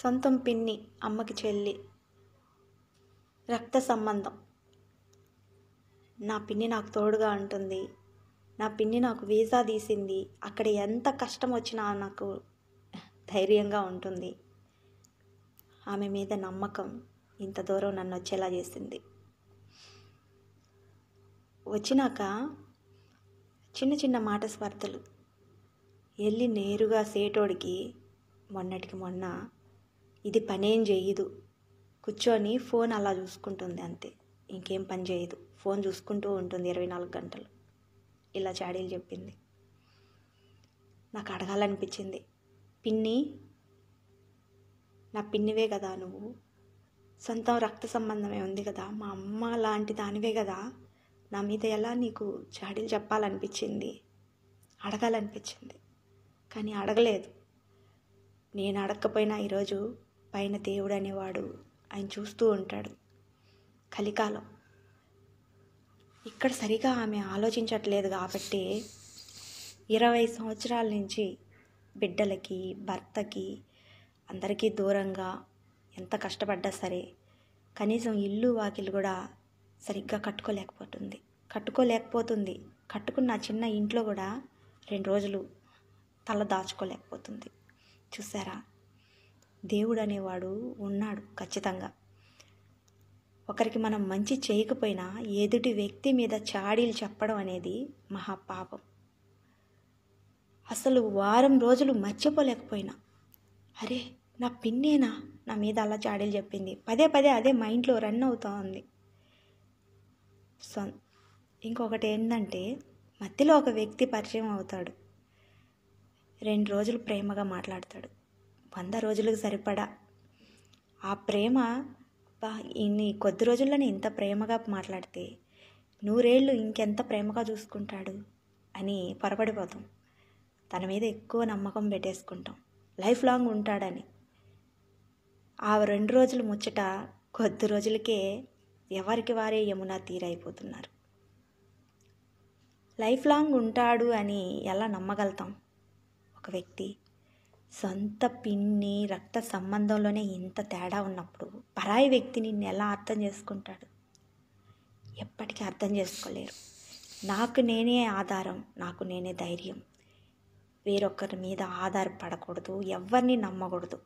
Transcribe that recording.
సొంతం పిన్ని అమ్మకి చెల్లి రక్త సంబంధం నా పిన్ని నాకు తోడుగా ఉంటుంది నా పిన్ని నాకు వీసా తీసింది అక్కడ ఎంత కష్టం వచ్చినా నాకు ధైర్యంగా ఉంటుంది ఆమె మీద నమ్మకం ఇంత దూరం నన్ను వచ్చేలా చేసింది వచ్చినాక చిన్న చిన్న మాట స్పర్ధలు వెళ్ళి నేరుగా సేటోడికి మొన్నటికి మొన్న ఇది పనేం చేయదు కూర్చొని ఫోన్ అలా చూసుకుంటుంది అంతే ఇంకేం పని చేయదు ఫోన్ చూసుకుంటూ ఉంటుంది ఇరవై నాలుగు గంటలు ఇలా చాడీలు చెప్పింది నాకు అడగాలనిపించింది పిన్ని నా పిన్నివే కదా నువ్వు సొంతం రక్త సంబంధమే ఉంది కదా మా అమ్మ లాంటి దానివే కదా నా మీద ఎలా నీకు చాడీలు చెప్పాలనిపించింది అడగాలనిపించింది కానీ అడగలేదు నేను అడగకపోయినా ఈరోజు పైన దేవుడు అనేవాడు ఆయన చూస్తూ ఉంటాడు కలికాలం ఇక్కడ సరిగా ఆమె ఆలోచించట్లేదు కాబట్టి ఇరవై సంవత్సరాల నుంచి బిడ్డలకి భర్తకి అందరికీ దూరంగా ఎంత కష్టపడ్డా సరే కనీసం ఇల్లు వాకిలు కూడా సరిగ్గా కట్టుకోలేకపోతుంది కట్టుకోలేకపోతుంది కట్టుకున్న చిన్న ఇంట్లో కూడా రెండు రోజులు తల దాచుకోలేకపోతుంది చూసారా దేవుడు అనేవాడు ఉన్నాడు ఖచ్చితంగా ఒకరికి మనం మంచి చేయకపోయినా ఎదుటి వ్యక్తి మీద చాడీలు చెప్పడం అనేది మహాపాపం అసలు వారం రోజులు మర్చిపోలేకపోయినా అరే నా పిన్నేనా నా మీద అలా చాడీలు చెప్పింది పదే పదే అదే మా ఇంట్లో రన్ అవుతూ ఉంది సో ఇంకొకటి ఏంటంటే మధ్యలో ఒక వ్యక్తి పరిచయం అవుతాడు రెండు రోజులు ప్రేమగా మాట్లాడతాడు వంద రోజులకు సరిపడా ఆ ప్రేమ ఇన్ని కొద్ది రోజుల్లోనే ఇంత ప్రేమగా మాట్లాడితే నూరేళ్ళు ఇంకెంత ప్రేమగా చూసుకుంటాడు అని పొరపడిపోతాం తన మీద ఎక్కువ నమ్మకం పెట్టేసుకుంటాం లైఫ్ లాంగ్ ఉంటాడని ఆ రెండు రోజులు ముచ్చట కొద్ది రోజులకే ఎవరికి వారే యమునా తీరైపోతున్నారు లైఫ్ లాంగ్ ఉంటాడు అని ఎలా నమ్మగలుగుతాం ఒక వ్యక్తి సొంత పిన్ని రక్త సంబంధంలోనే ఇంత తేడా ఉన్నప్పుడు పరాయి వ్యక్తి నిన్ను ఎలా అర్థం చేసుకుంటాడు ఎప్పటికీ అర్థం చేసుకోలేరు నాకు నేనే ఆధారం నాకు నేనే ధైర్యం వేరొకరి మీద ఆధారపడకూడదు ఎవరిని నమ్మకూడదు